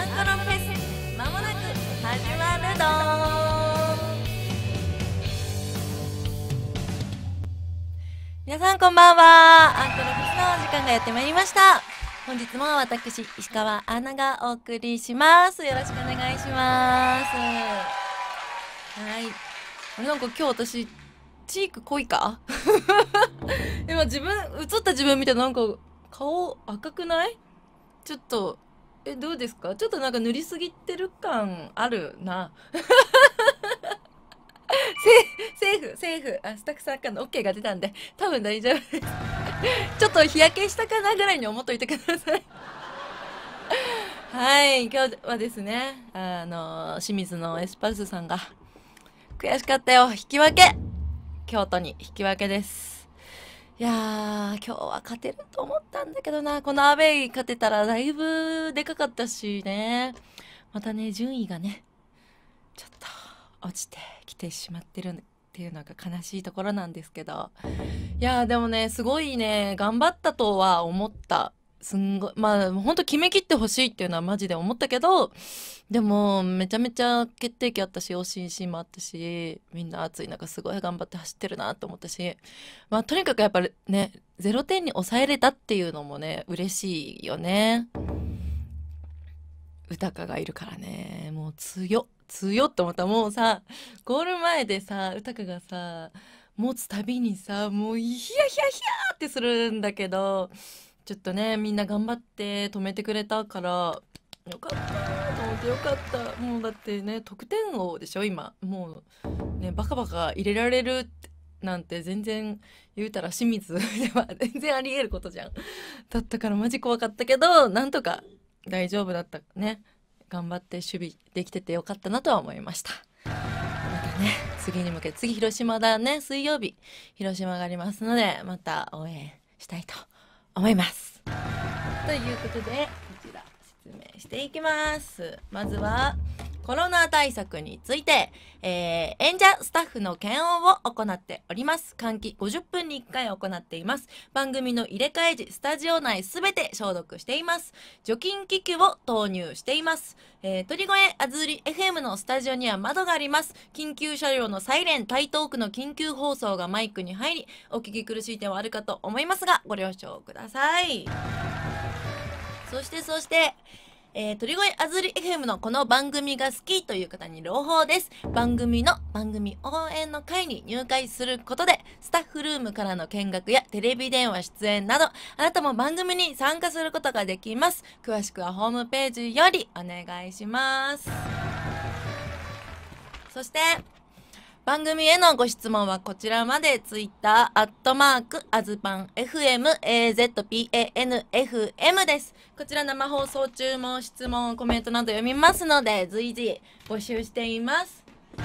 アンコロフェスまもなく始まるどなさんこんばんはアンコロフェスの時間がやってまいりました本日も私石川アナがお送りしますよろしくお願いしますはいあれなんか今日私チーク濃いか今 自分映った自分見てなんか顔赤くないちょっとえどうですかちょっとなんか塗りすぎてる感あるな セーフセーフあスタッフさんからの OK が出たんで多分大丈夫です ちょっと日焼けしたかなぐらいに思っといてください はい今日はですねあの清水のエスパルスさんが悔しかったよ引き分け京都に引き分けですやー、今日は勝てると思ったんだけどな。このアウェイ勝てたらだいぶでかかったしね。またね、順位がね、ちょっと落ちてきてしまってるっていうのが悲しいところなんですけど。いやー、でもね、すごいね、頑張ったとは思った。すんごまあ、ほんと決めきってほしいっていうのはマジで思ったけど、でも、めちゃめちゃ決定機あったし、おしんしんもあったし、みんな暑い中すごい頑張って走ってるなと思ったし、まあ、とにかくやっぱりね、ロ点に抑えれたっていうのもね、嬉しいよね。歌歌がいるからね、もう強っ、強って思った。もうさ、ゴール前でさ、歌かがさ、持つたびにさ、もうヒヤヒヤヒヤってするんだけど、ちょっとねみんな頑張って止めてくれたからよかったと思ってよかったもうだってね得点王でしょ今もうねバカバカ入れられるなんて全然言うたら清水 では全然ありえることじゃんだったからマジ怖かったけどなんとか大丈夫だったね頑張って守備できててよかったなとは思いましたまたね次に向けて次広島だね水曜日広島がありますのでまた応援したいと思います。ということで、こちら説明していきます。まずは、コロナ対策について、えー、演者スタッフの検温を行っております換気50分に1回行っています番組の入れ替え時スタジオ内すべて消毒しています除菌機器を投入しています、えー、鳥越あずり FM のスタジオには窓があります緊急車両のサイレン台東区の緊急放送がマイクに入りお聞き苦しい点はあるかと思いますがご了承くださいそしてそしてえー、鳥越あずり FM のこの番組が好きという方に朗報です。番組の番組応援の会に入会することで、スタッフルームからの見学やテレビ電話出演など、あなたも番組に参加することができます。詳しくはホームページよりお願いします。そして、番組へのご質問はこちらまで、ツイッター、アットマーク、アズパン、FM、AZPAN、FM です。こちら生放送中も質問、コメントなど読みますので、随時募集しています。え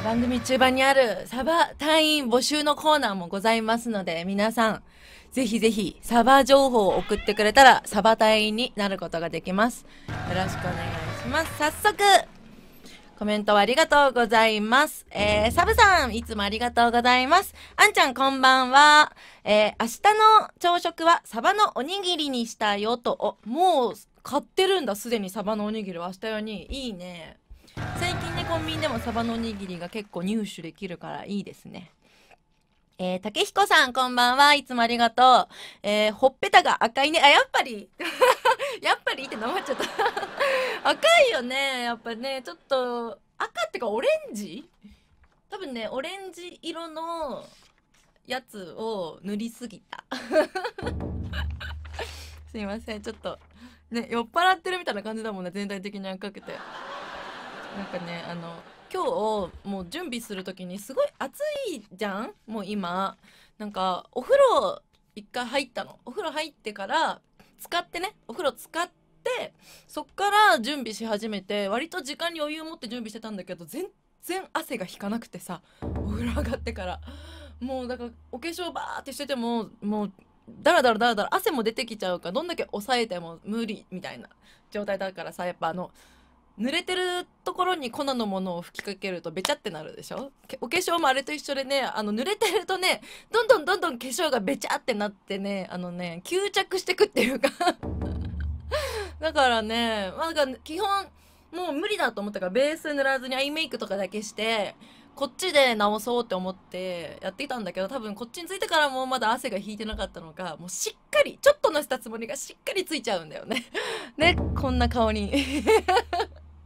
ー、番組中盤にあるサバ隊員募集のコーナーもございますので、皆さん、ぜひぜひサバ情報を送ってくれたらサバ隊員になることができます。よろしくお願いします。早速コメントありがとうございます。えー、サブさん、いつもありがとうございます。あんちゃん、こんばんは。えー、明日の朝食はサバのおにぎりにしたよと、もう買ってるんだ、すでにサバのおにぎりは明日用に。いいね。最近ね、コンビニでもサバのおにぎりが結構入手できるからいいですね。えー、竹彦さん、こんばんは。いつもありがとう。えー、ほっぺたが赤いね。あ、やっぱり。やっぱりってなまっちゃった 赤いよねやっぱねちょっと赤ってかオレンジ多分ねオレンジ色のやつを塗りすぎた すいませんちょっとね酔っ払ってるみたいな感じだもんね全体的に赤くてなんかねあの今日もう準備する時にすごい暑いじゃんもう今なんかお風呂一回入ったのお風呂入ってから使ってねお風呂使ってそっから準備し始めて割と時間に余裕を持って準備してたんだけど全然汗が引かなくてさお風呂上がってからもうだからお化粧バーってしててももうだらだらだらだら汗も出てきちゃうからどんだけ抑えても無理みたいな状態だからさやっぱあの濡れてるところに粉のものを吹きかけるとべちゃってなるでしょお化粧もあれと一緒でねあの濡れてるとねどんどんどんどん化粧がべちゃってなってねあのね吸着してくっていうか だからね、まあ、だか基本もう無理だと思ったからベース塗らずにアイメイクとかだけしてこっちで直そうって思ってやっていたんだけど多分こっちについてからもまだ汗が引いてなかったのかもうしっかりちょっとのしたつもりがしっかりついちゃうんだよね ねこんな顔に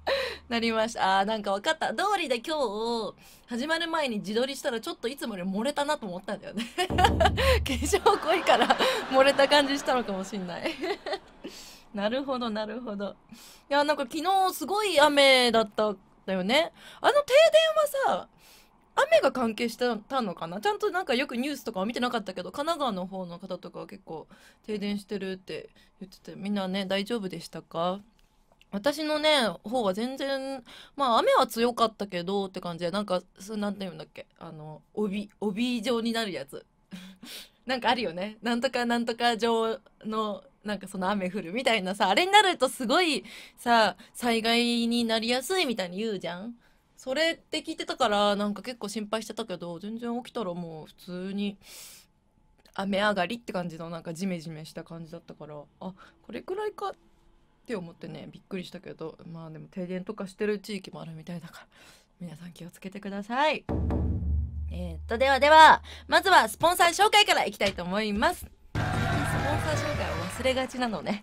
なりました。あー、なんか分かった。通りで今日、始まる前に自撮りしたらちょっといつもより漏れたなと思ったんだよね。化粧濃いから漏れた感じしたのかもしんない。なるほど、なるほど。いや、なんか昨日すごい雨だったんだよね。あの停電はさ、雨が関係してたのかなちゃんとなんかよくニュースとかは見てなかったけど神奈川の方の方とかは結構停電してるって言っててみんなね大丈夫でしたか私のね方は全然まあ雨は強かったけどって感じでなんかそなんていうんだっけあの帯帯状になるやつ なんかあるよねなんとかなんとか状のなんかその雨降るみたいなさあれになるとすごいさ災害になりやすいみたいに言うじゃんそれって聞いてたからなんか結構心配してたけど全然起きたらもう普通に雨上がりって感じのなんかジメジメした感じだったからあこれくらいかってって思ってねびっくりしたけどまあでも停電とかしてる地域もあるみたいだから皆さん気をつけてくださいえー、っとではではまずはスポンサー紹介からいきたいと思いますスポンサー紹介を忘れがちなのね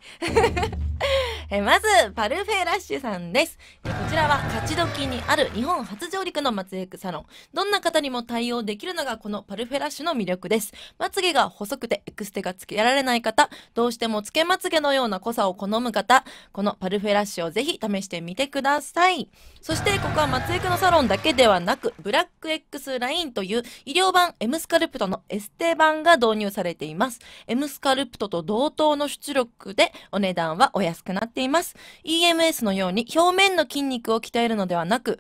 えまず、パルフェラッシュさんです。えこちらは、勝ち時にある日本初上陸のまつエクサロン。どんな方にも対応できるのがこのパルフェラッシュの魅力です。まつげが細くてエクステがつけられない方、どうしてもつけまつげのような濃さを好む方、このパルフェラッシュをぜひ試してみてください。そして、ここはまつエクのサロンだけではなく、ブラック X ラインという医療版 M スカルプトのエステ版が導入されています。M スカルプトと同等の出力でお値段はお安くなっています。ています。EMS のように表面の筋肉を鍛えるのではなく、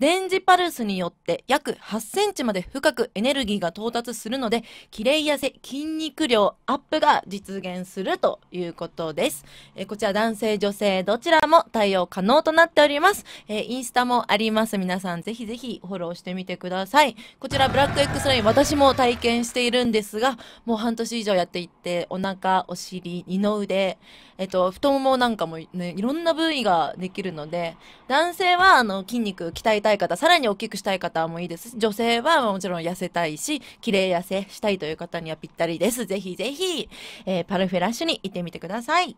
電磁パルスによって約8センチまで深くエネルギーが到達するので、キレイ痩せ筋肉量アップが実現するということです。えー、こちら男性女性どちらも対応可能となっております。えー、インスタもあります。皆さんぜひぜひフォローしてみてください。こちらブラック X ライン私も体験しているんですが、もう半年以上やっていってお腹、お尻、二の腕、えっと、太ももなんかもね、いろんな部位ができるので、男性はあの筋肉鍛えたい方、さらに大きくしたい方もいいですし、女性はもちろん痩せたいし、綺麗痩せしたいという方にはぴったりです。ぜひぜひ、えー、パルフェラッシュに行ってみてください。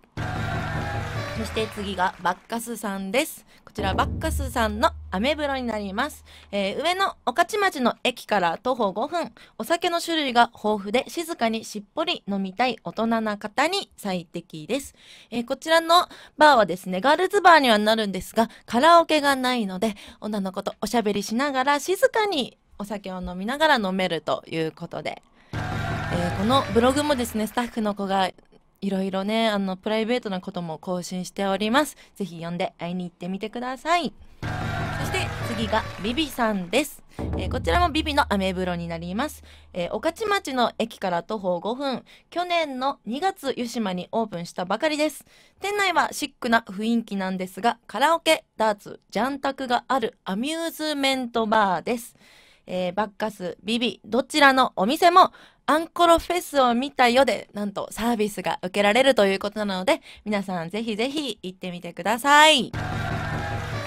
そして次がバッカスさんです。こちらバッカスさんのアメブロになります。えー、上の御徒町の駅から徒歩5分、お酒の種類が豊富で静かにしっぽり飲みたい大人な方に最適です。えー、こちらのバーはですね、ガールズバーにはなるんですが、カラオケがないので、女の子とおしゃべりしながら静かにお酒を飲みながら飲めるということで、えー、このブログもですね、スタッフの子がいろいろね、あの、プライベートなことも更新しております。ぜひ読んで会いに行ってみてください。そして次がビビさんです。えー、こちらもビビのアメブロになります。えー、御徒町の駅から徒歩5分、去年の2月湯島にオープンしたばかりです。店内はシックな雰囲気なんですが、カラオケ、ダーツ、ジャンタクがあるアミューズメントバーです。えー、バッカス、ビビ、どちらのお店もアンコロフェスを見たよで、なんとサービスが受けられるということなので、皆さんぜひぜひ行ってみてください。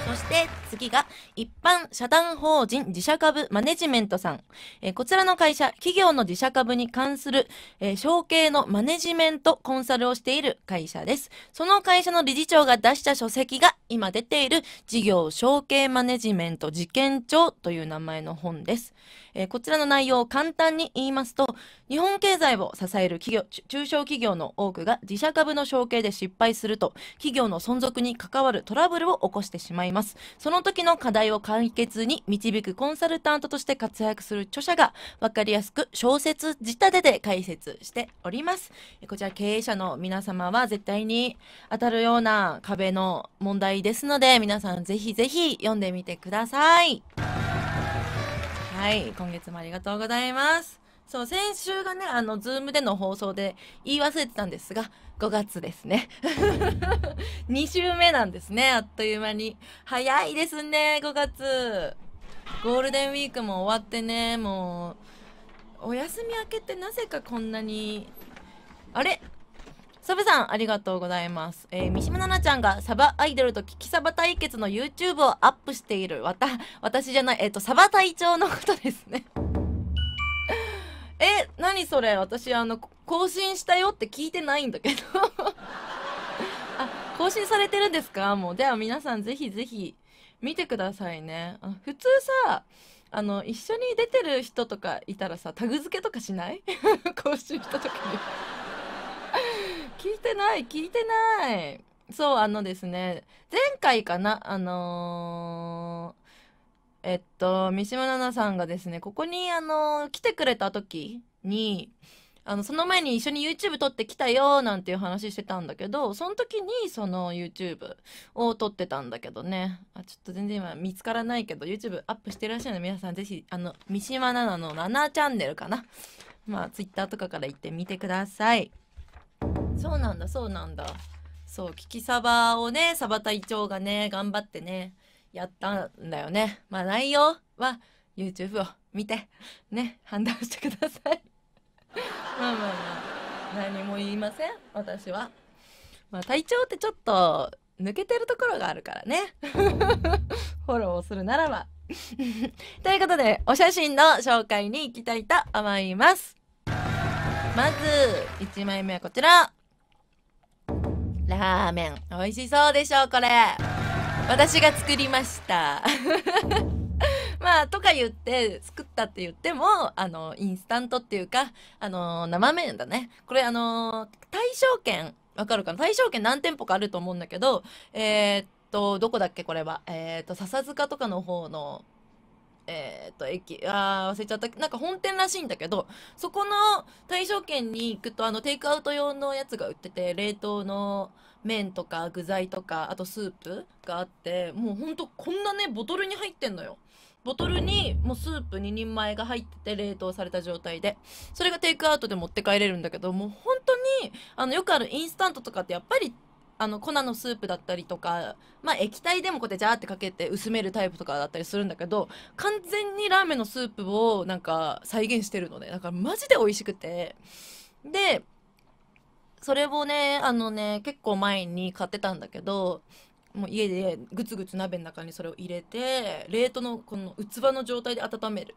そして次が一般社団法人自社株マネジメントさん。えー、こちらの会社、企業の自社株に関する、えー、承継のマネジメントコンサルをしている会社です。その会社の理事長が出した書籍が今出ている事業承継マネジメント事件帳という名前の本です。えー、こちらの内容を簡単に言いますと、日本経済を支える企業、中小企業の多くが自社株の承継で失敗すると、企業の存続に関わるトラブルを起こしてしまいます。その時の課題を解決に導くコンサルタントとして活躍する著者が、わかりやすく小説仕立てで解説しております。こちら経営者の皆様は絶対に当たるような壁の問題ですので、皆さんぜひぜひ読んでみてください。はい、今月もありがとうございます。そう、先週がね、あの、ズームでの放送で言い忘れてたんですが、5月ですね。2 週目なんですね、あっという間に。早いですね、5月。ゴールデンウィークも終わってね、もう、お休み明けってなぜかこんなに、あれサブさん、ありがとうございます。えー、三島奈々ちゃんがサバアイドルと聞きサバ対決の YouTube をアップしている。わた、私じゃない、えっ、ー、と、サバ隊長のことですね。え、何それ私、あの、更新したよって聞いてないんだけど あ、更新されてるんですかもう。では皆さん、ぜひぜひ、見てくださいね。あ普通さ、あの、一緒に出てる人とかいたらさ、タグ付けとかしない 更新した時に聞いてない聞いてないそうあのですね前回かなあのー、えっと三島奈々さんがですねここにあの来てくれた時にあのその前に一緒に YouTube 撮ってきたよなんていう話してたんだけどその時にその YouTube を撮ってたんだけどねあちょっと全然今見つからないけど YouTube アップしてらっしゃるの皆さん是非あの三島奈々の々チャンネルかなまあ Twitter とかから行ってみてください。そうなんだそうなんだそうキキサバをねサバ隊長がね頑張ってねやったんだよねまあ内容は YouTube を見てね判断してください まあまあまあ何も言いません私はまあ隊長ってちょっと抜けてるところがあるからね フォローをするならば ということでお写真の紹介に行きたいと思いますまず1枚目はこちらラーメン。美味しそうでしょう、これ。私が作りました。まあ、とか言って、作ったって言っても、あの、インスタントっていうか、あの、生麺だね。これ、あの、対象券、わかるかな対象券何店舗かあると思うんだけど、えー、っと、どこだっけ、これは。えー、っと、笹塚とかの方のえー、と、駅、あ忘れちゃった。なんか本店らしいんだけど、そこの対象圏に行くと、あの、テイクアウト用のやつが売ってて、冷凍の麺とか具材とか、あとスープがあって、もうほんとこんなね、ボトルに入ってんのよ。ボトルにもうスープ2人前が入ってて冷凍された状態で、それがテイクアウトで持って帰れるんだけど、もう本当に、あの、よくあるインスタントとかってやっぱりあの粉のスープだったりとか、まあ、液体でもこうやってジャーってかけて薄めるタイプとかだったりするんだけど完全にラーメンのスープをなんか再現してるので、だからマジで美味しくてでそれをねあのね結構前に買ってたんだけどもう家でグツグツ鍋の中にそれを入れて冷凍のこの器の状態で温める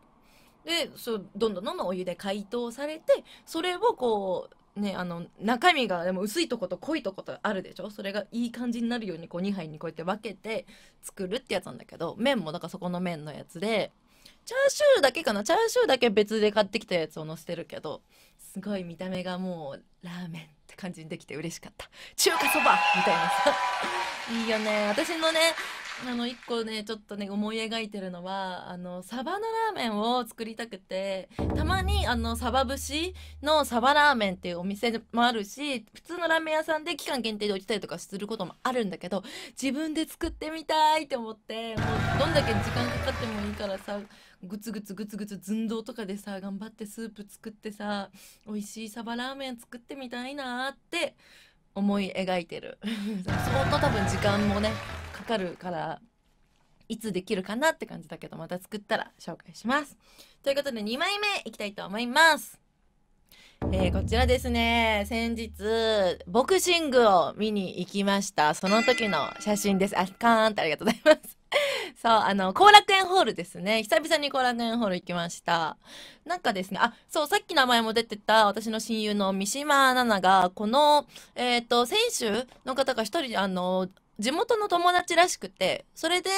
でそうどんどんどんどんお湯で解凍されてそれをこうねあの中身がでも薄いとこと濃いとことあるでしょそれがいい感じになるようにこう2杯にこうやって分けて作るってやつなんだけど麺もだからそこの麺のやつでチャーシューだけかなチャーシューだけ別で買ってきたやつを載せてるけどすごい見た目がもうラーメンって感じにできて嬉しかった中華そばみたいなさいいよね私のねあの、一個ね、ちょっとね、思い描いてるのは、あの、サバのラーメンを作りたくて、たまに、あの、サバ節のサバラーメンっていうお店もあるし、普通のラーメン屋さんで期間限定で置ちたりとかすることもあるんだけど、自分で作ってみたいって思って、もう、どんだけ時間かかってもいいからさ、グツグツグツグツ寸胴とかでさ、頑張ってスープ作ってさ、美味しいサバラーメン作ってみたいなって思い描いてる相当 多分時間もねかかるからいつできるかなって感じだけどまた作ったら紹介しますということで2枚目いきたいと思いますえー、こちらですね先日ボクシングを見に行きましたその時の写真ですあカーンってありがとうございます そう、あの、後楽園ホールですね。久々に後楽園ホール行きました。なんかですね、あ、そう、さっき名前も出てた私の親友の三島奈々が、この、えっ、ー、と、選手の方が一人、あの、地元の友達らしくて、それで、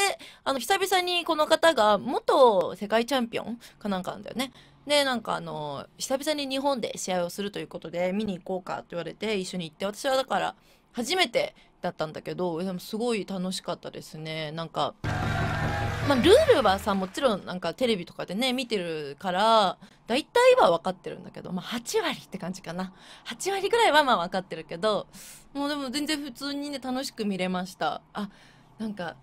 あの、久々にこの方が元世界チャンピオンかなんかなんだよね。で、なんかあの、久々に日本で試合をするということで、見に行こうかって言われて一緒に行って、私はだから、初めてだったんだけどでもすごい楽しかったですねなんか、まあ、ルールはさもちろんなんかテレビとかでね見てるから大体は分かってるんだけど、まあ、8割って感じかな8割ぐらいはまあ分かってるけどもうでも全然普通にね楽しく見れましたあなんか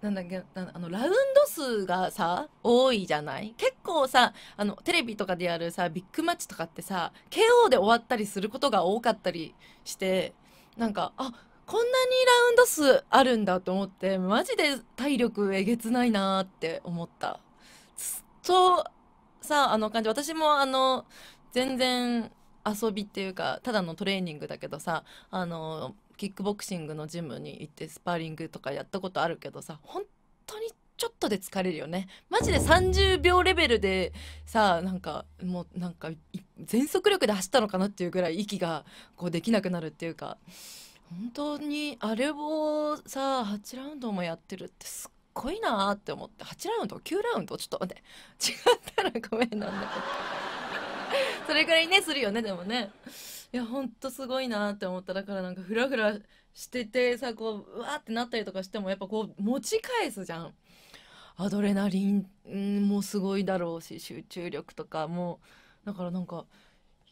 なんだっけあのラウンド数がさ多いじゃない結構さあのテレビとかでやるさビッグマッチとかってさ KO で終わったりすることが多かったりしてなんかあこんなにラウンド数あるんだと思ってマジで体力えげつないなって思ったっとさあの感じ私もあの全然遊びっていうかただのトレーニングだけどさあのキックボクシングのジムに行ってスパーリングとかやったことあるけどさ本当にちょっとで疲れるよねマジで30秒レベルでさなんかもうなんか全速力で走ったのかなっていうぐらい息がこうできなくなるっていうか本当にあれをさ8ラウンドもやってるってすっごいなって思って8ラウンド9ラウンドちょっと待って 違ったらごめんなんだけど それぐらいねするよねでもねいやほんとすごいなって思っただからなんかフラフラしててさこううわってなったりとかしてもやっぱこう持ち返すじゃんアドレナリンもすごいだろうし集中力とかもだからなんか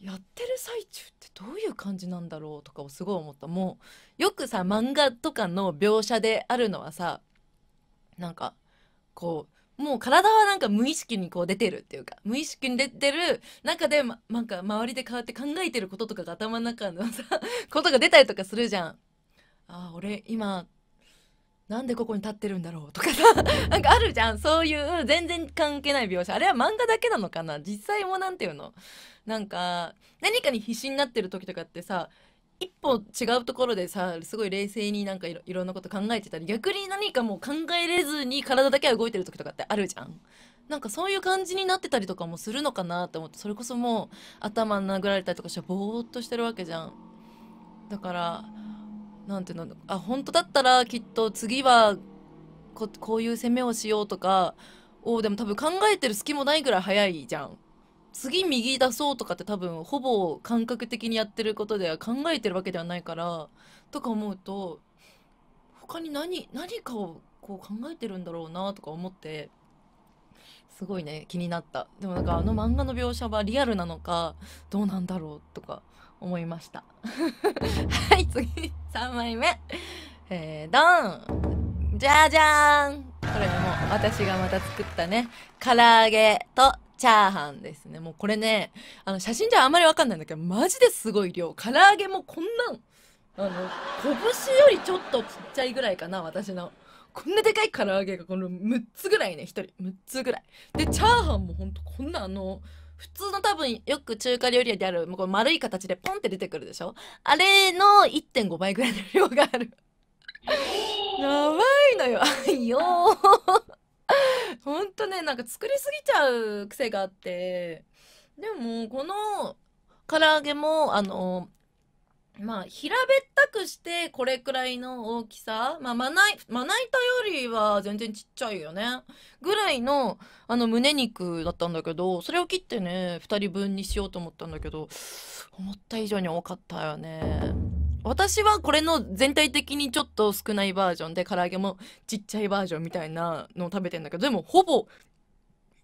やってる最中ってどういう感じなんだろうとかをすごい思ったもうよくさ漫画とかの描写であるのはさなんかこうもう体はなんか無意識にこう出てるっていうか無意識に出てる中で、ま、なんか周りで変わって考えてることとかが頭の中のさことが出たりとかするじゃん。あ俺今なんでここに立ってるんだろうとかさなんかあるじゃんそういう全然関係ない描写あれは漫画だけなのかな実際も何ていうのなんか何かに必死になってる時とかってさ一歩違うところでさすごい冷静になんかいろいろんなこと考えてたり逆に何かもう考えれずに体だけは動いてる時とかってあるじゃん。なんかそういう感じになってたりとかもするのかなって思ってそれこそもう頭殴られたりとかしてぼーっとしてるわけじゃん。だからなんていうのあ本当だったらきっと次はここういう攻めをしようとかをでも多分考えてる隙もないぐらい早いじゃん。次右出そうとかって多分ほぼ感覚的にやってることでは考えてるわけではないからとか思うと他に何何かをこう考えてるんだろうなとか思ってすごいね気になったでもなんかあの漫画の描写はリアルなのかどうなんだろうとか思いましたはい次3枚目えー、ドンじゃじゃーんこれも私がまた作ったね唐揚げとチャーハンですねもうこれねあの写真じゃあんまりわかんないんだけどマジですごい量唐揚げもこんなんあの拳よりちょっとちっちゃいぐらいかな私のこんなでかい唐揚げがこの6つぐらいね1人6つぐらいでチャーハンもほんとこんなあの普通の多分よく中華料理屋であるこの丸い形でポンって出てくるでしょあれの1.5倍ぐらいの量があるやばいのよよーほんとねなんか作りすぎちゃう癖があってでもこの唐揚げもあのまあ、平べったくして、これくらいの大きさ。まあ、まな、まな板よりは全然ちっちゃいよね。ぐらいの、あの、胸肉だったんだけど、それを切ってね、二人分にしようと思ったんだけど、思った以上に多かったよね。私はこれの全体的にちょっと少ないバージョンで、唐揚げもちっちゃいバージョンみたいなのを食べてんだけど、でも、ほぼ、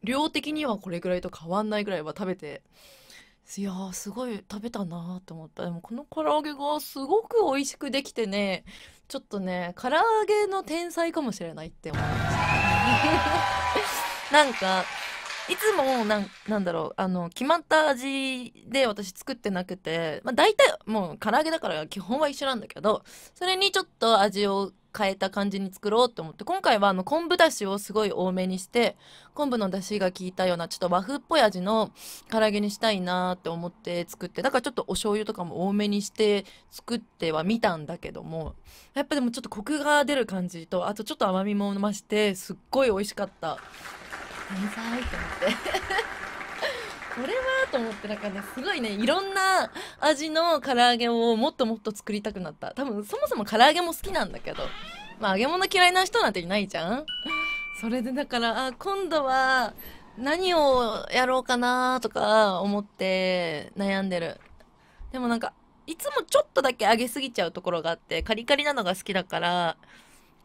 量的にはこれぐらいと変わんないぐらいは食べて、いやーすごい食べたなーと思ったでもこの唐揚げがすごく美味しくできてねちょっとね唐揚げの天才かもしれないって思いましたなんかいつもなんなんだろうあの決まった味で私作ってなくて、まあ、大体もう唐揚げだから基本は一緒なんだけどそれにちょっと味を変えた感じに作ろうと思って今回はあの昆布だしをすごい多めにして昆布のだしが効いたようなちょっと和風っぽい味の唐揚げにしたいなって思って作ってだからちょっとお醤油とかも多めにして作ってはみたんだけどもやっぱでもちょっとコクが出る感じとあとちょっと甘みも増してすっごい美味しかった天才と思ってこれはと思ってなんかねすごいねいろんな味の唐揚げをもっともっと作りたくなった多分そもそも唐揚げも好きなんだけどまあ揚げ物嫌いな人なんていないじゃんそれでだからあ今度は何をやろうかなとか思って悩んでるでもなんかいつもちょっとだけ揚げすぎちゃうところがあってカリカリなのが好きだから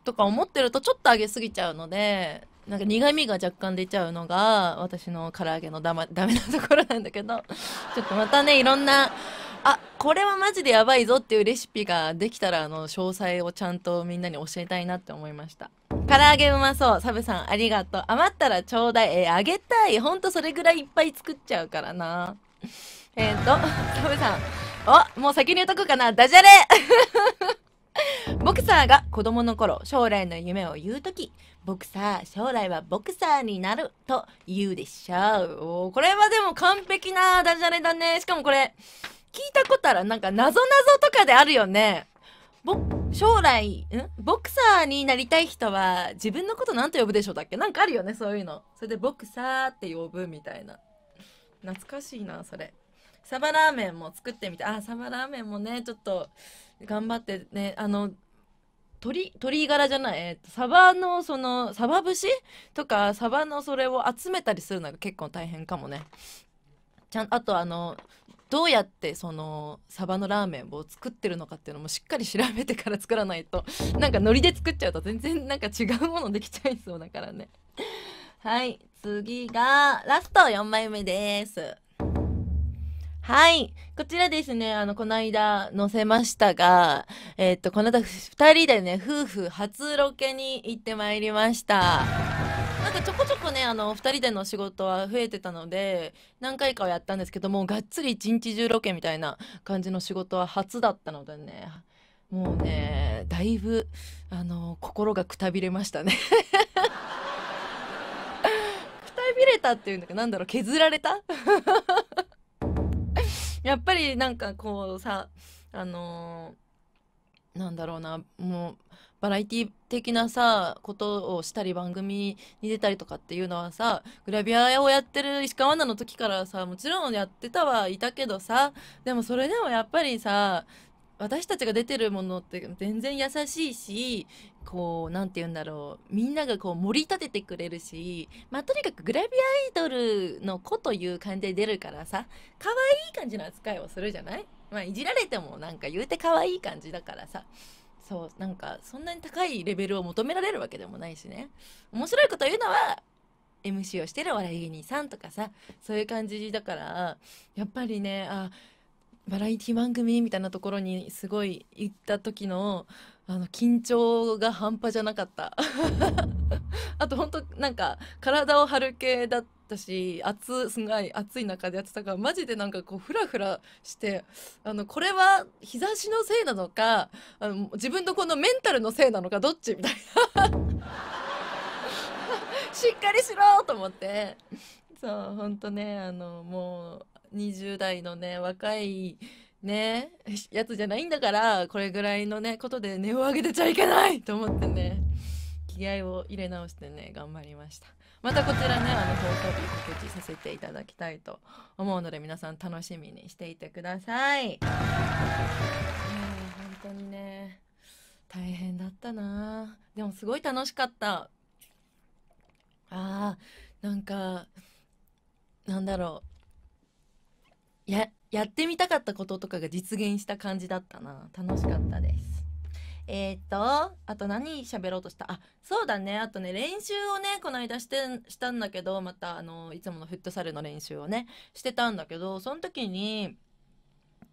とか思ってるとちょっと揚げすぎちゃうのでなんか苦味が若干出ちゃうのが私の唐揚げのだ、ま、ダメなところなんだけど ちょっとまたねいろんなあこれはマジでやばいぞっていうレシピができたらあの詳細をちゃんとみんなに教えたいなって思いました唐揚げうまそうサブさんありがとう余ったらちょうだいえー、あげたいほんとそれぐらいいっぱい作っちゃうからな えっ、とサブさんおもう先に言うとくかなダジャレ ボクサーが子供の頃将来の夢を言う時ボクサー将来はボクサーになると言うでしょうこれはでも完璧なダジャレだねしかもこれ聞いたことあるなんかなぞなぞとかであるよね将来んボクサーになりたい人は自分のこと何と呼ぶでしょうだっけなんかあるよねそういうのそれでボクサーって呼ぶみたいな懐かしいなそれサバラーメンも作ってみてあサバラーメンもねちょっと頑張ってねあの鳥鳥柄じゃない、えー、とサバのそのサバ節とかサバのそれを集めたりするのが結構大変かもねちゃんあとあのどうやってそのサバのラーメンを作ってるのかっていうのもしっかり調べてから作らないとなんかノリで作っちゃうと全然なんか違うものできちゃいそうだからねはい次がラスト4枚目ですはい。こちらですね、あの、この間載せましたが、えっと、この間二人でね、夫婦初ロケに行ってまいりました。なんかちょこちょこね、あの、二人での仕事は増えてたので、何回かはやったんですけども、がっつり一日中ロケみたいな感じの仕事は初だったのでね、もうね、だいぶ、あの、心がくたびれましたね。くたびれたっていうんだけど、なんだろう、削られたやっぱりなんかこうさあのー、なんだろうなもうバラエティ的なさことをしたり番組に出たりとかっていうのはさグラビアをやってる石川アナの時からさもちろんやってたはいたけどさでもそれでもやっぱりさ私たちが出てるものって全然優しいしこうなんて言うんだろうみんながこう盛り立ててくれるしまあとにかくグラビアアイドルの子という感じで出るからさ可愛い感じの扱いをするじゃないまあいじられてもなんか言うて可愛い感じだからさそうなんかそんなに高いレベルを求められるわけでもないしね面白いこと言うのは MC をしてるお笑い芸人さんとかさそういう感じだからやっぱりねあバラエティ番組みたいなところにすごい行った時のあの緊張が半端じゃなかった あと本当なんか体を張る系だったし暑すごい暑い中でやってたからマジでなんかこうフラフラしてあのこれは日差しのせいなのかあの自分のこのメンタルのせいなのかどっちみたいな しっかりしろと思ってそう本当ねあのもう20代のね、若い、ね、やつじゃないんだから、これぐらいのね、ことで値を上げてちゃいけないと思ってね、気合を入れ直してね、頑張りました。またこちらね、あの、投票日告知させていただきたいと思うので、皆さん楽しみにしていてください。ね、本当にね、大変だったなでもすごい楽しかった。あー、なんか、なんだろう。ややってみたかったこととかが実現した感じだったな楽しかったですえっ、とあと何喋ろうとしたあそうだねあとね練習をねこの間してしたんだけどまたあのいつものフットサルの練習をねしてたんだけどその時に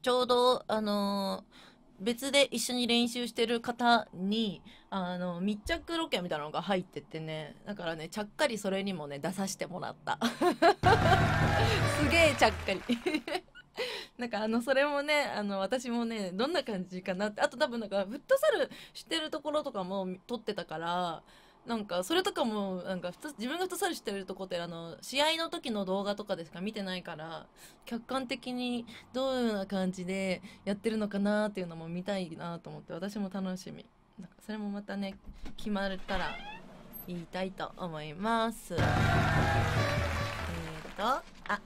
ちょうどあのー別で一緒に練習してる方にあの密着ロケみたいなのが入っててねだからねちゃっかりそれにもね出させてもらった すげえちゃっかり なんかあのそれもねあの私もねどんな感じかなってあと多分なんかフットサルしてるところとかも撮ってたからなんかそれとかもなんか自分がさ人してるとこってあの試合の時の動画とかでしか見てないから客観的にどういうな感じでやってるのかなっていうのも見たいなと思って私も楽しみなんかそれもまたね決まったら言いたいと思いますえっ、ー、とあ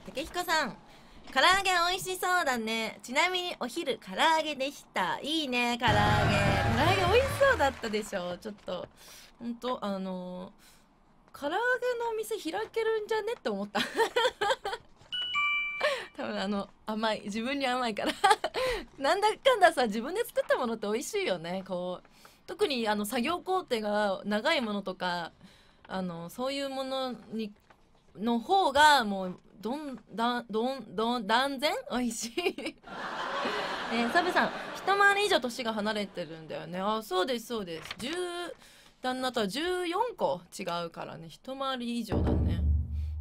竹彦さん唐揚げ美味しそうだねちなみにお昼唐揚げでしたいいね唐揚げ唐揚げ美味しそうだったでしょちょっと本当あのー、唐揚げのお店開けるんじゃねって思った 多分あの甘い自分に甘いから なんだかんださ自分で作ったものって美味しいよねこう特にあの作業工程が長いものとかあのそういうものにの方がもうどんだどんどん断然 美味しいえー、サブさん一回り以上年が離れてるんだよねあそうですそうです十旦那とは14個違うからね一回り以上だね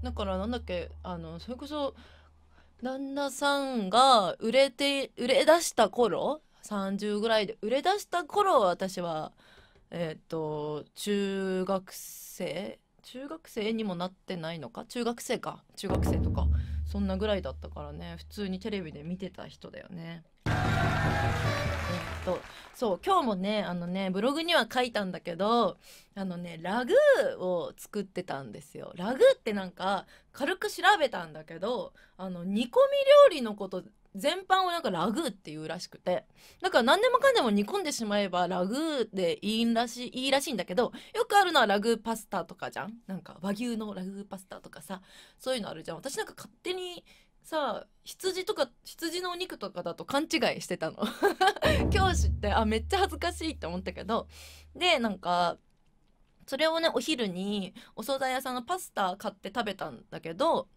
だからなんだっけあのそれこそ旦那さんが売れて売れ出した頃30ぐらいで売れ出した頃私はえっ、ー、と中学生中学生にもなってないのか中学生か中学生とかそんなぐらいだったからね普通にテレビで見てた人だよね。とそう今日もねあのねブログには書いたんだけどあのねラグーを作ってたんですよラグーってなんか軽く調べたんだけどあの煮込み料理のこと全般をなんかラグーっていうらしくてだから何でもかんでも煮込んでしまえばラグーでいいらしいいいらしいんだけどよくあるのはラグーパスタとかじゃんなんか和牛のラグーパスタとかさそういうのあるじゃん私なんか勝手にさ羊とか羊のお肉とかだと勘違いしてたの 教師ってあめっちゃ恥ずかしいって思ったけどでなんかそれをねお昼にお惣菜屋さんのパスタ買って食べたんだけど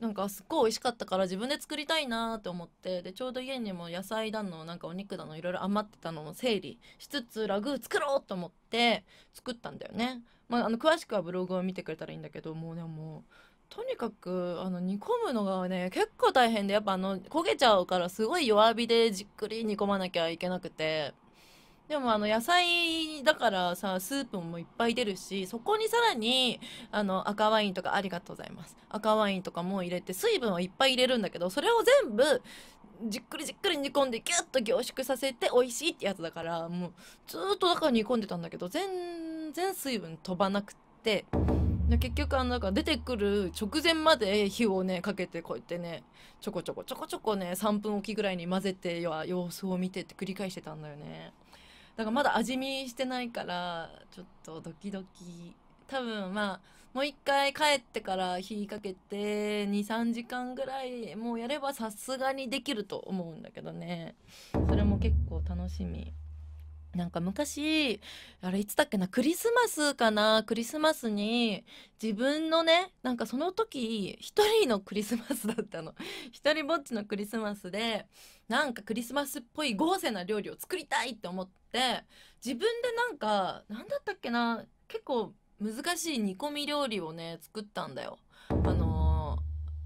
なんかすっごい美味しかったから自分で作りたいなと思ってでちょうど家にも野菜だのなんかお肉だのいろいろ余ってたのを整理しつつラグー作ろうと思って作ったんだよね。まあ、あの詳しくはブログを見てくれたらいいんだけどもうでもとにかくあの煮込むのがね結構大変でやっぱあの焦げちゃうからすごい弱火でじっくり煮込まなきゃいけなくてでもあの野菜だからさスープもいっぱい出るしそこにさらにあの赤ワインとかありがとうございます赤ワインとかも入れて水分はいっぱい入れるんだけどそれを全部じっくりじっくり煮込んでギュッと凝縮させて美味しいってやつだからもうずっとだから煮込んでたんだけど全然水分飛ばなくって。で結局あのだか出てくる直前まで火をねかけてこうやってねちょこちょこちょこちょこね3分おきぐらいに混ぜては様子を見てって繰り返してたんだよねだからまだ味見してないからちょっとドキドキ多分まあもう一回帰ってから火かけて23時間ぐらいもうやればさすがにできると思うんだけどねそれも結構楽しみ。なんか昔あれいつだっけなクリスマスかなクリスマスに自分のねなんかその時一人のクリスマスだったの 一人ぼっちのクリスマスでなんかクリスマスっぽい豪勢な料理を作りたいって思って自分でなんか何だったっけな結構難しい煮込み料理をね作ったんだよ。あの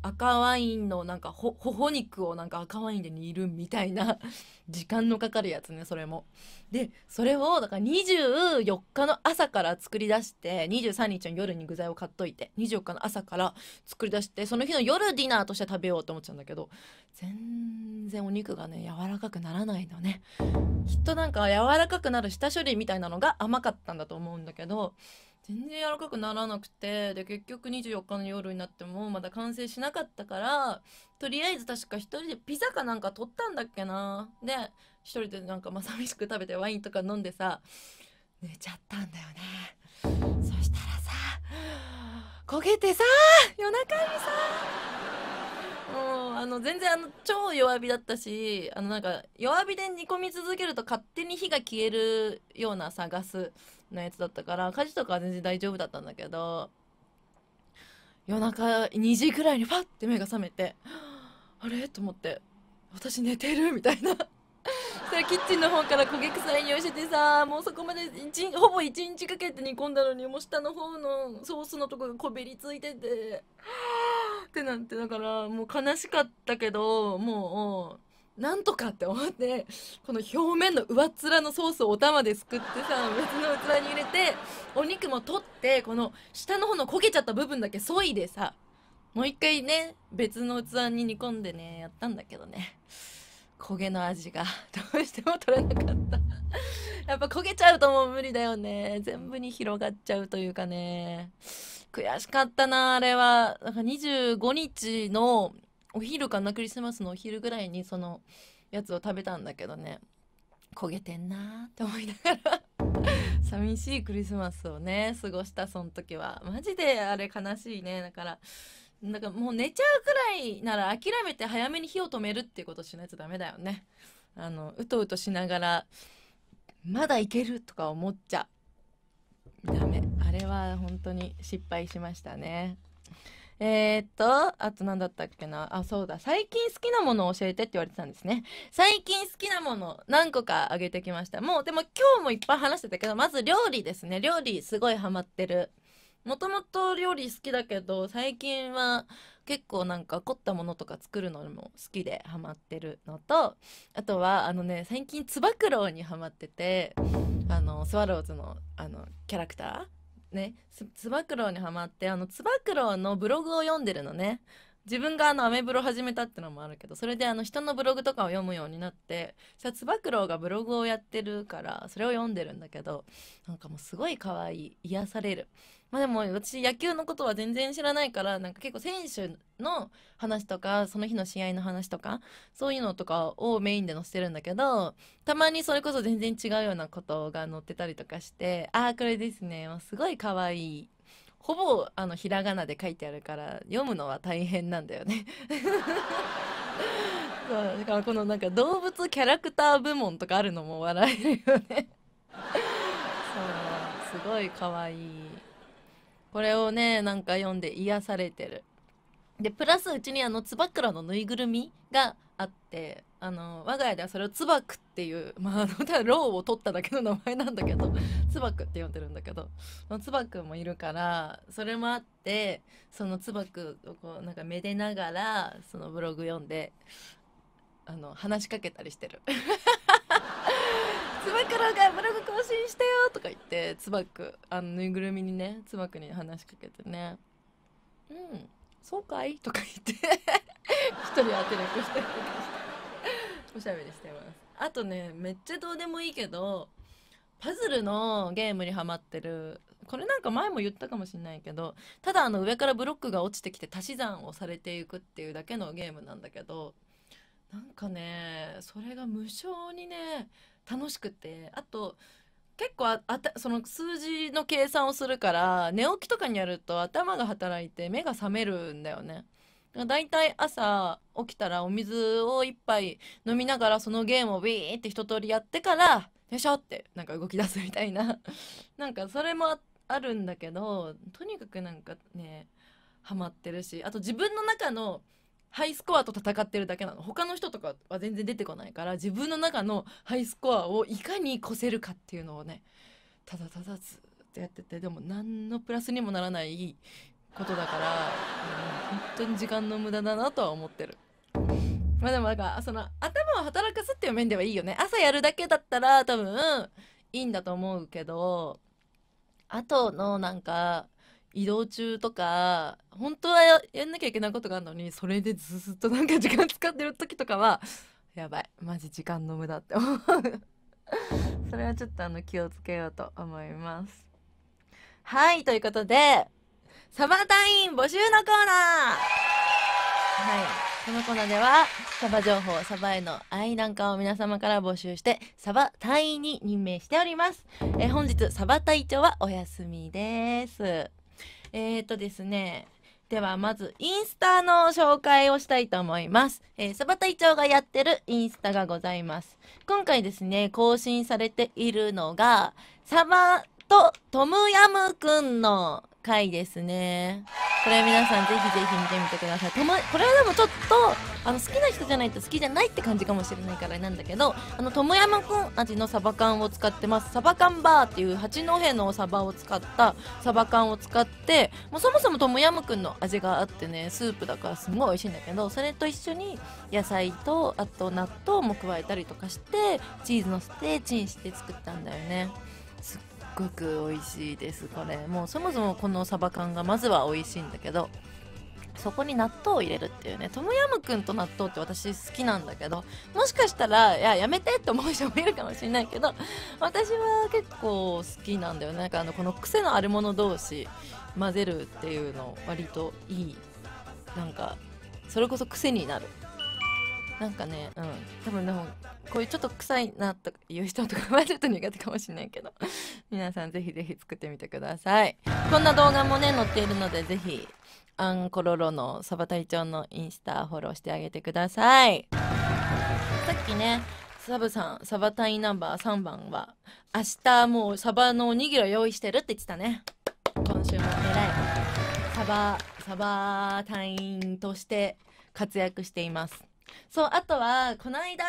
赤ワインのなんかほほ肉をなんか赤ワインで煮るみたいな 時間のかかるやつねそれも。でそれをだから24日の朝から作り出して23日の夜に具材を買っといて24日の朝から作り出してその日の夜ディナーとして食べようと思っちゃうんだけど全然お肉がね柔らかくならないのね。きっとなんか柔らかくなる下処理みたいなのが甘かったんだと思うんだけど。全然柔らかくならなくてで結局24日の夜になってもまだ完成しなかったからとりあえず確か1人でピザかなんか取ったんだっけなで1人でなんかま寂しく食べてワインとか飲んでさ寝ちゃったんだよねそしたらさ焦げてさ夜中にさあの全然あの超弱火だったしあのなんか弱火で煮込み続けると勝手に火が消えるようなさガスのやつだったから火事とかは全然大丈夫だったんだけど夜中2時ぐらいにファッて目が覚めてあれと思って私寝てるみたいな。それキッチンの方から焦げ臭い匂いしててさもうそこまでほぼ1日かけて煮込んだのにもう下の方のソースのとこがこびりついてて。ってなってだからもう悲しかったけどもう。なんとかって思ってこの表面の上っ面のソースをお玉ですくってさ別の器に入れてお肉も取ってこの下の方の焦げちゃった部分だけ削いでさもう一回ね別の器に煮込んでねやったんだけどね焦げの味がどうしても取れなかったやっぱ焦げちゃうともう無理だよね全部に広がっちゃうというかね悔しかったな、あれは。なんか25日のお昼かな、クリスマスのお昼ぐらいにそのやつを食べたんだけどね、焦げてんなって思いながら 寂しいクリスマスをね、過ごした、その時は。マジであれ悲しいね。だから、なんかもう寝ちゃうくらいなら諦めて早めに火を止めるっていうことしないとダメだよね。あの、うとうとしながら、まだいけるとか思っちゃダメ。あれは本当に失敗しましたねえー、っと、あと何だったっけな。あ、そうだ。最近好きなものを教えてって言われてたんですね。最近好きなもの何個かあげてきました。もう、でも今日もいっぱい話してたけど、まず料理ですね。料理すごいハマってる。もともと料理好きだけど、最近は結構なんか凝ったものとか作るのも好きでハマってるのと、あとはあのね、最近つば九郎にハマってて、あの、スワローズのあの、キャラクターねつば九郎にはまってあのつば九郎のブログを読んでるのね自分があのアメブロ始めたってのもあるけどそれであの人のブログとかを読むようになってそれつば九郎がブログをやってるからそれを読んでるんだけどなんかもうすごい可愛い癒されるまあでも私野球のことは全然知らないからなんか結構選手の話とかその日の試合の話とかそういうのとかをメインで載せてるんだけどたまにそれこそ全然違うようなことが載ってたりとかしてああこれですねすごい可愛いほぼあのひらがなで書いてあるから読むのは大変なんだよね そうだからこのなんか動物キャラクター部門とかあるのも笑えるよねそうすごい可愛いこれをねなんか読んで癒されてるでプラスうちにあのつばくらのぬいぐるみがあってあの我が家ではそれを「つばく」っていう まあただローを取っただけの名前なんだけど「つばく」って呼んでるんだけどつばくもいるからそれもあってそのつばくをこうなんかめでながらそのブログ読んであの話しかけたりしてる。つばくろがブログ更新してよとか言ってつばくあのぬいぐるみにねつばくに話しかけてね「うんそうかい?」とか言って一人当てなくしておしゃべりしてますあとねめっちゃどうでもいいけどパズルのゲームにはまってるこれなんか前も言ったかもしんないけどただあの上からブロックが落ちてきて足し算をされていくっていうだけのゲームなんだけどなんかねそれが無性にね楽しくてあと結構あたその数字の計算をするから寝起きとかにやると頭が働いて目が覚めるんだよね。だいたい朝起きたらお水を一杯飲みながらそのゲームをビーって一通りやってから、よいしょってなんか動き出すみたいな なんかそれもあるんだけど、とにかくなんかね、ハマってるし、あと自分の中のハイスコアと戦ってるだけなの。他の人とかは全然出てこないから、自分の中のハイスコアをいかに越せるかっていうのをね、ただただずっとやってて、でも何のプラスにもならないことだから、うん当に時間の無駄だなとは思ってるまあでもなんかその頭を働かすっていう面ではいいよね朝やるだけだったら多分いいんだと思うけどあとのなんか移動中とか本当はやんなきゃいけないことがあるのにそれでずっとなんか時間使ってる時とかはやばいマジ時間の無駄って思う それはちょっとあの気をつけようと思いますはいということでサバ隊員募集のコーナーはいこのコーナーではサバ情報サバへの愛なんかを皆様から募集してサバ隊員に任命しておりますえ本日サバ隊長はお休みですえー、っとですねではまずインスタの紹介をしたいと思います、えー、サバ隊長がやってるインスタがございます今回ですね更新されているのがサバとトムヤムくんの回ですね。これ皆さんぜひぜひ見てみてください。たま、これはでもちょっと、あの、好きな人じゃないと好きじゃないって感じかもしれないからなんだけど、あの、ともやまくん味のサバ缶を使ってます。サバ缶バーっていう八戸のサバを使ったサバ缶を使って、もうそもそもともやまくんの味があってね、スープだからすごい美味しいんだけど、それと一緒に野菜と、あと納豆も加えたりとかして、チーズのせてチンして作ったんだよね。ごく美味しいですこれもうそもそもこのサバ缶がまずは美味しいんだけどそこに納豆を入れるっていうねトムヤムクンと納豆って私好きなんだけどもしかしたらいややめてって思う人もいるかもしれないけど私は結構好きなんだよねなんかあのこの癖のあるもの同士混ぜるっていうの割といいなんかそれこそ癖になるなんかね、うん、多分でもこういうちょっと臭いなという人とかはちょっと苦手かもしれないけど 皆さんぜひぜひ作ってみてくださいこんな動画もね載っているのでぜひアンコロロのサバ隊長のインスタフォローしてあげてくださいさっきねサブさんサバ隊ナンバー3番は明日もうサバのおにぎりを用意してるって言ってたね今週も偉いサバサバ隊員として活躍していますそうあとはこの間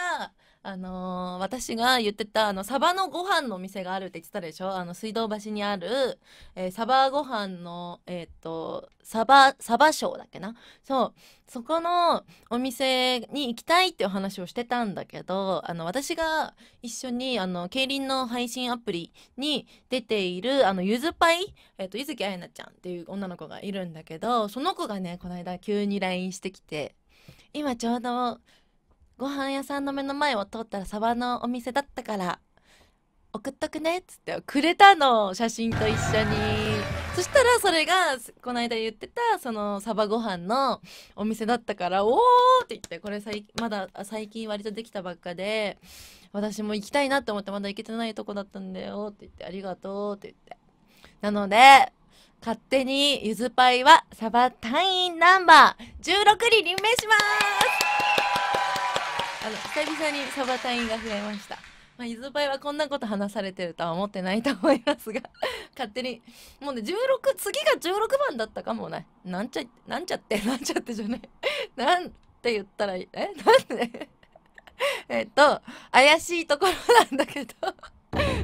あのー、私が言ってたあのサバのご飯のお店があるって言ってたでしょあの水道橋にある、えー、サバご飯のえっ、とサバサバショーだっけなそうそこのお店に行きたいってお話をしてたんだけどあの私が一緒にあの競輪の配信アプリに出ているあのゆずぱい、えっと柚木あやなちゃんっていう女の子がいるんだけどその子がねこの間急に LINE してきて。今ちょうどご飯屋さんの目の前を通ったらサバのお店だったから送っとくねっつってくれたの写真と一緒にそしたらそれがこの間言ってたそのサバご飯のお店だったからおーって言ってこれまだ最近割とできたばっかで私も行きたいなって思ってまだ行けてないとこだったんだよって言ってありがとうって言ってなので勝手にゆずパイはサバ隊員ナンバー16に任命しますあの久々にサバ隊員が増えましたまあ、ゆずパいはこんなこと話されてるとは思ってないと思いますが 勝手にもうね16次が16番だったかもねなんちゃなんちゃって なんちゃってじゃないなんて言ったらいいえなんで えっと怪しいところなんだけど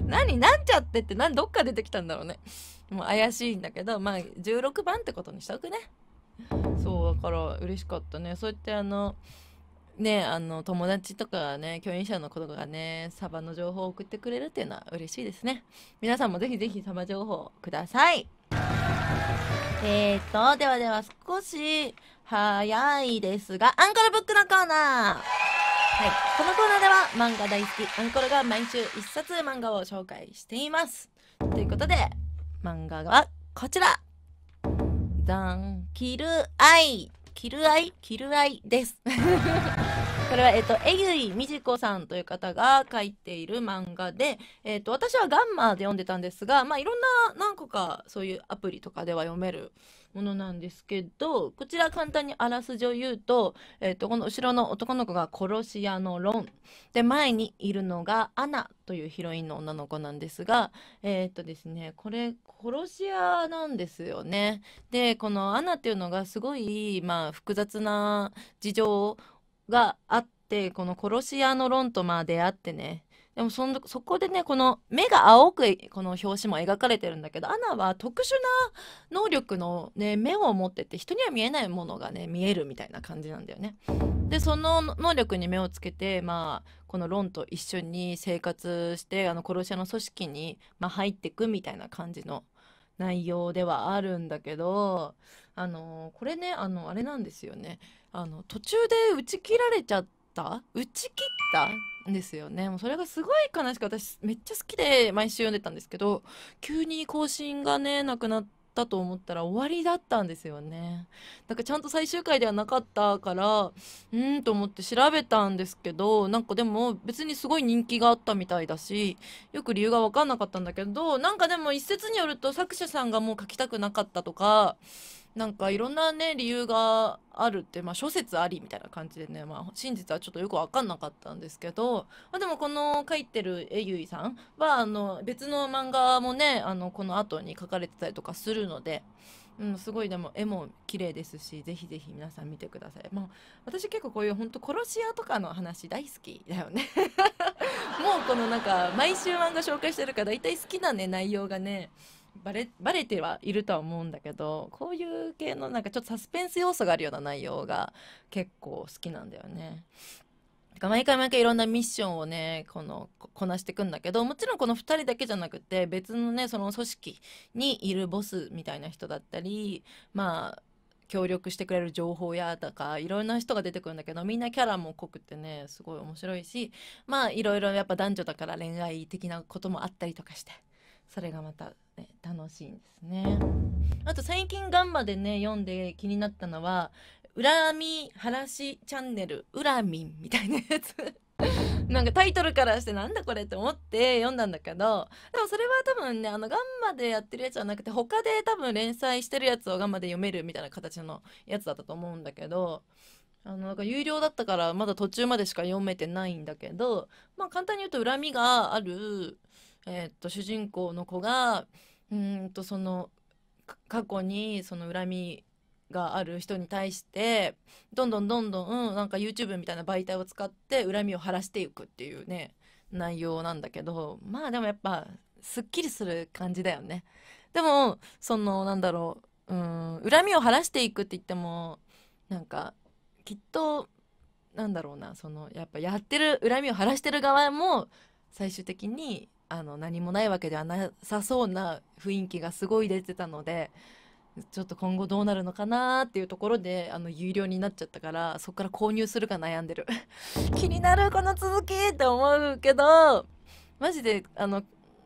何なんちゃってって何どっか出てきたんだろうねもう怪しいんだけどまあ16番ってことにしたくねそうだから嬉しかったねそうやってあのねあの友達とかね共演者の子とかがねサバの情報を送ってくれるっていうのは嬉しいですね皆さんもぜひぜひサバ情報くださいえーとではでは少し早いですがアンコールブックのコーナーはい、このコーナーでは漫画大好きアンコールが毎週1冊漫画を紹介していますということで漫画はこちらザンキルアイキルアイキルアイですこれは、えっ、と、えゆいみじこさんという方が書いている漫画で、えっ、と、私はガンマで読んでたんですが、まあ、いろんな何個かそういうアプリとかでは読めるものなんですけど、こちら簡単にあらすじを言うと、えっ、と、この後ろの男の子が殺し屋のロン。で、前にいるのがアナというヒロインの女の子なんですが、えっ、とですね、これ、殺し屋なんですよね。で、このアナっていうのがすごい、まあ、複雑な事情をがあってこの殺し屋のロンとまあ出会ってねでもそのそこでねこの目が青くこの表紙も描かれてるんだけどアナは特殊な能力の、ね、目を持ってて人には見えないものがね見えるみたいな感じなんだよね。でその能力に目をつけて、まあ、このロンと一緒に生活してあの殺し屋の組織に、まあ、入っていくみたいな感じの内容ではあるんだけど、あのこれね、あの、あれなんですよね。あの、途中で打ち切られちゃった、打ち切ったんですよね。もうそれがすごい悲しく、私めっちゃ好きで毎週読んでたんですけど、急に更新がね、なくなって、ったと思ったら終わりだったんですよねだからちゃんと最終回ではなかったからうんと思って調べたんですけどなんかでも別にすごい人気があったみたいだしよく理由が分かんなかったんだけどなんかでも一説によると作者さんがもう書きたくなかったとかなんかいろんなね理由があるって、まあ、諸説ありみたいな感じでね、まあ、真実はちょっとよく分かんなかったんですけど、まあ、でもこの書いてるえゆいさんはあの別の漫画もねあのこの後に書かれてたりとかするので。うん、すごいでも絵も綺麗ですしぜひぜひ皆さん見てください、まあ、私結構こういう本当殺し屋とかの話大好きだよね もうこのなんか毎週漫画紹介してるから大体好きなね内容がねバレバレてはいるとは思うんだけどこういう系のなんかちょっとサスペンス要素があるような内容が結構好きなんだよね。毎回毎回いろんなミッションをねこのこなしていくんだけどもちろんこの2人だけじゃなくて別のねその組織にいるボスみたいな人だったりまあ協力してくれる情報やとかいろんな人が出てくるんだけどみんなキャラも濃くてねすごい面白いしまあいろいろやっぱ男女だから恋愛的なこともあったりとかしてそれがまたね、楽しいんですね。あと最近ガンバでね読んで気になったのは「恨み晴しチャンネル恨み」みたいなやつ なんかタイトルからしてなんだこれって思って読んだんだけどでもそれは多分ねあのガンマでやってるやつじゃなくて他で多分連載してるやつをガンマで読めるみたいな形のやつだったと思うんだけどあのなんか有料だったからまだ途中までしか読めてないんだけどまあ簡単に言うと恨みがあるえー、っと主人公の子がうんとその過去にその恨みがある人に対してどんどんどんどん、なんか YouTube みたいな媒体を使って恨みを晴らしていくっていうね内容なんだけどまあでもやっぱすっきりする感じだよねでもそのなんだろううん恨みを晴らしていくって言ってもなんかきっとなんだろうなそのやっぱやってる恨みを晴らしてる側も最終的にあの何もないわけではなさそうな雰囲気がすごい出てたのでちょっと今後どうなるのかなっていうところであの有料になっちゃったからそこから購入するか悩んでる 気になるこの続きって思うけどマジであの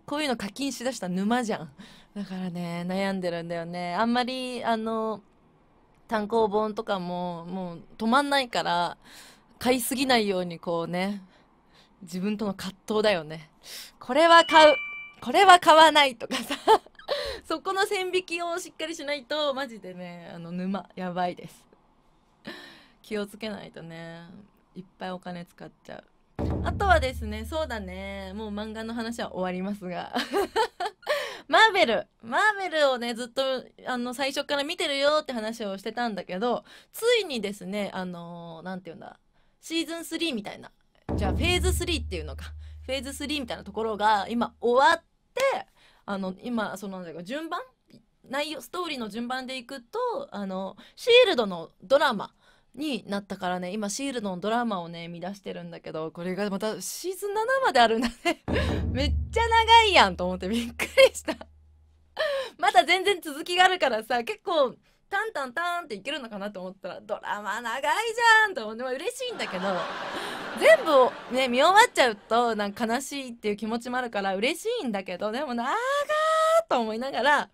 こういうの課金しだした沼じゃんだからね悩んでるんだよねあんまりあの単行本とかももう止まんないから買いすぎないようにこうね自分との葛藤だよねこれは買うこれは買わないとかさ そこの線引きをしっかりしないとマジでねあの沼やばいです気をつけないとねいっぱいお金使っちゃうあとはですねそうだねもう漫画の話は終わりますが マーベルマーベルをねずっとあの最初から見てるよって話をしてたんだけどついにですねあの何、んて言うんだシーズン3みたいなじゃあフェーズ3っていうのかフェーズ3みたいなところが今終わってあの今そのなんか順番内容ストーリーの順番でいくとあのシールドのドラマになったからね今シールドのドラマをね見出してるんだけどこれがまたシーズン7まであるんだね めっちゃ長いやんと思ってびっくりした まだ全然続きがあるからさ結構タンタンタンっていけるのかなと思ったらドラマ長いじゃんと思って、嬉しいんだけど全部ね見終わっちゃうとなんか悲しいっていう気持ちもあるから嬉しいんだけどでも長ーと思いながら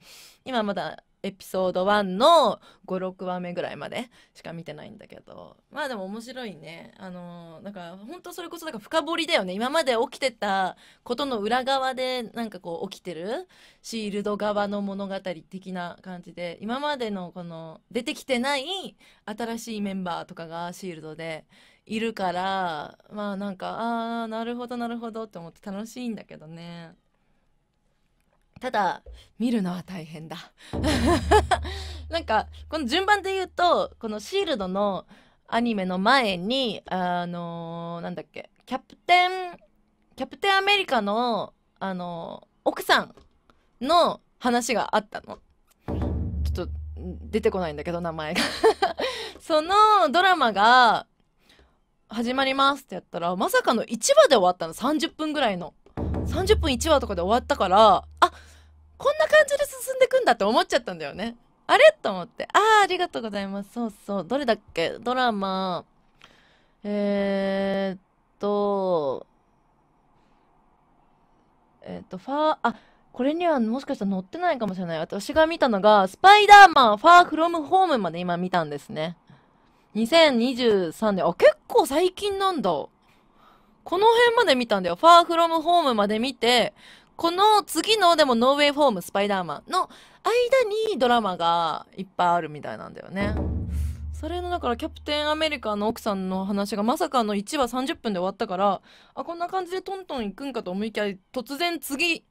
今まだエピソード1の56話目ぐらいまでしか見てないんだけどまあでも面白いねあのなんか本当それこそなんか深掘りだよね今まで起きてたことの裏側でなんかこう起きてるシールド側の物語的な感じで今までのこの出てきてない新しいメンバーとかがシールドでいるからまあなんかああなるほどなるほどって思って楽しいんだけどね。ただ見るのは大変だ なんかこの順番で言うとこのシールドのアニメの前にあのー、なんだっけキャプテンキャプテンアメリカのあのー、奥さんの話があったのちょっと出てこないんだけど名前が そのドラマが始まりますってやったらまさかの1話で終わったの30分ぐらいの30分1話とかで終わったからあこんな感じで進んでくんだって思っちゃったんだよね。あれと思って。ああ、ありがとうございます。そうそう。どれだっけドラマ。えー、っと、えー、っと、ファー、あ、これにはもしかしたら載ってないかもしれない。私が見たのが、スパイダーマン、ファーフロムホームまで今見たんですね。2023年。あ、結構最近なんだ。この辺まで見たんだよ。ファーフロムホームまで見て、この次のでもノーウェイフォームスパイダーマンの間にドラマがいっぱいあるみたいなんだよね。それのだからキャプテンアメリカの奥さんの話がまさかの1話30分で終わったからあこんな感じでトントンいくんかと思いきや突然次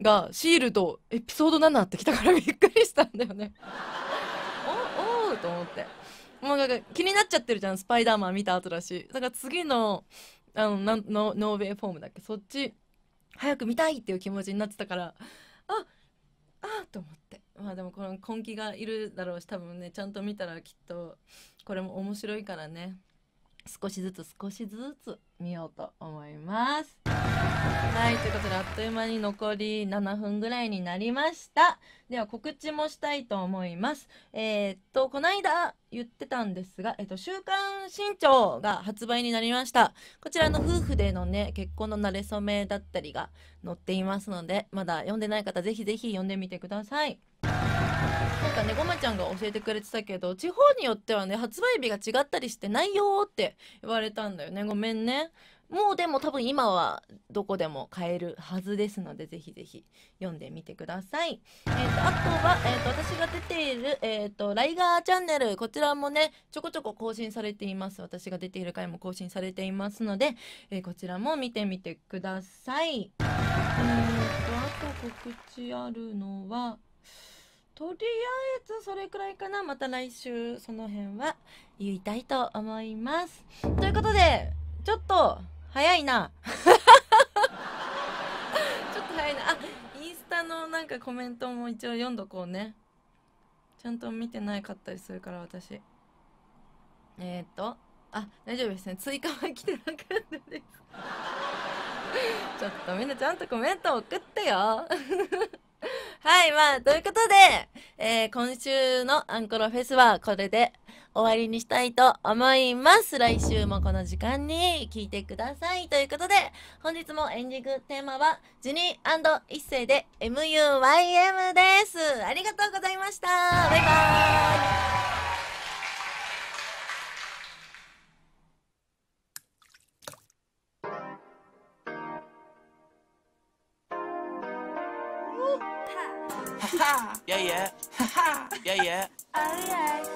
がシールドエピソード7ってきたからびっくりしたんだよね。おおと思って。もうなんか気になっちゃってるじゃんスパイダーマン見た後だしだから次のあのなのノーウェイフォームだっけそっち早く見たいっていう気持ちになってたからああと思ってまあでもこの根気がいるだろうし多分ねちゃんと見たらきっとこれも面白いからね少しずつ少しずつ見ようと思います。はい、ということであっという間に残り7分ぐらいになりました。では告知もしたいと思います。えー、っと、この間言ってたんですが、えっと、週刊新潮が発売になりました。こちらの夫婦でのね、結婚の慣れ初めだったりが載っていますので、まだ読んでない方ぜひぜひ読んでみてください。なんかねごまちゃんが教えてくれてたけど地方によってはね発売日が違ったりしてないよって言われたんだよねごめんねもうでも多分今はどこでも買えるはずですのでぜひぜひ読んでみてください、えーと、あとは、えーと、私が出ている、えーと、ライガーチャンネルこちらもねちょこちょこ更新されています私が出ている回も更新されていますので、えー、こちらも見てみてくださいえーとあと告知あるのはとりあえずそれくらいかな。また来週その辺は言いたいと思います。ということで、ちょっと早いな。ちょっと早いな。あ、インスタのなんかコメントも一応読んどこうね。ちゃんと見てないかったりするから私。えー、っと、あ、大丈夫ですね。追加は来てなかったです。ちょっとみんなちゃんとコメント送ってよ。はい、まあ、ということで、えー、今週のアンコロフェスはこれで終わりにしたいと思います。来週もこの時間に聞いてください。ということで、本日もエンディングテーマは、ジュニー一世で MUYM です。ありがとうございました。バイバーイ。ha. Yeah, yeah. Ha ha. Yeah, yeah. Alright.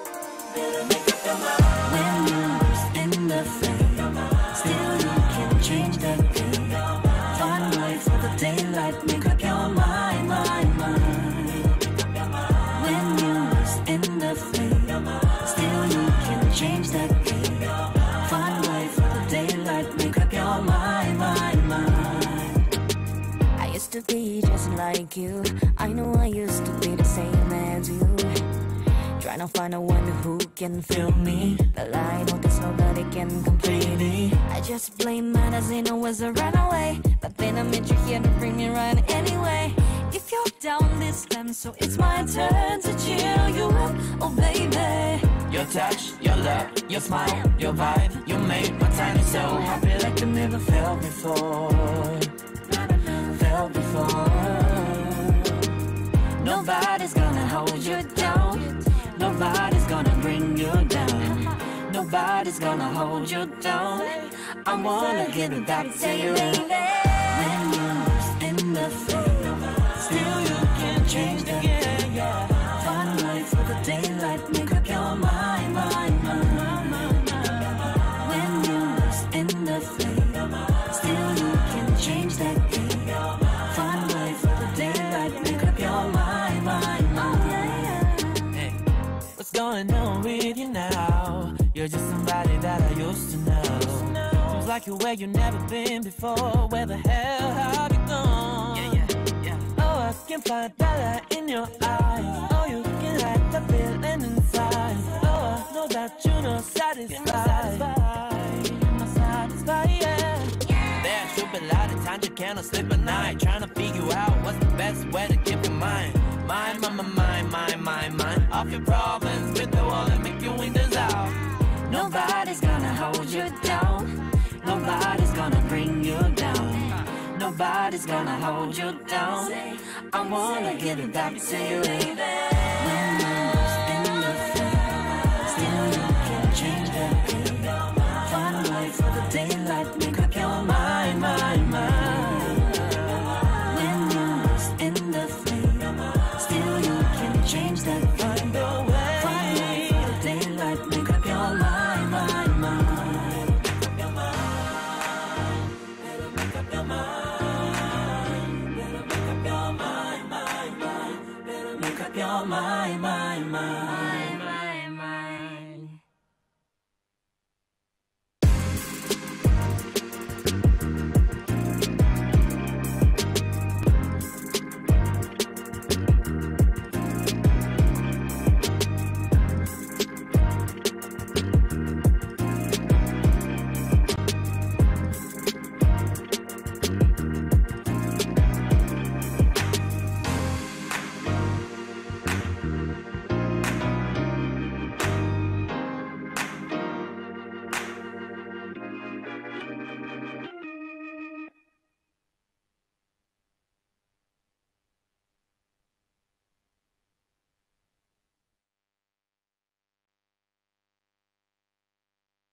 to be just like you. I know I used to be the same as you. Trying to find a one who can feel me, but I know there's nobody can complete me. I just blame mine as it was a runaway, but then I met you here to bring me right anyway. If you're down this time, so it's my turn to cheer you up, oh baby. Your touch, your love, your smile, your vibe, you made my time so happy like I never felt before out before. Nobody's gonna hold you down. Nobody's gonna bring you down. Nobody's gonna hold you down. I wanna give it back to you. When you're in the face. like you're where you've never been before. Where the hell have you gone? Yeah, yeah, yeah. Oh, I can find light in your eyes. Oh, you can hide the feeling inside. Oh, I know that you're not satisfied. you not satisfied. yeah. There should be a lot times you cannot sleep at night. Trying to figure out what's the best way to keep your mind. Mind, mind, mind, mind, mind, mind. Off your problems, with the wall and make your windows out. Nobody's gonna hold you down. nobody's gonna hold you down. I wanna give it back to you, baby.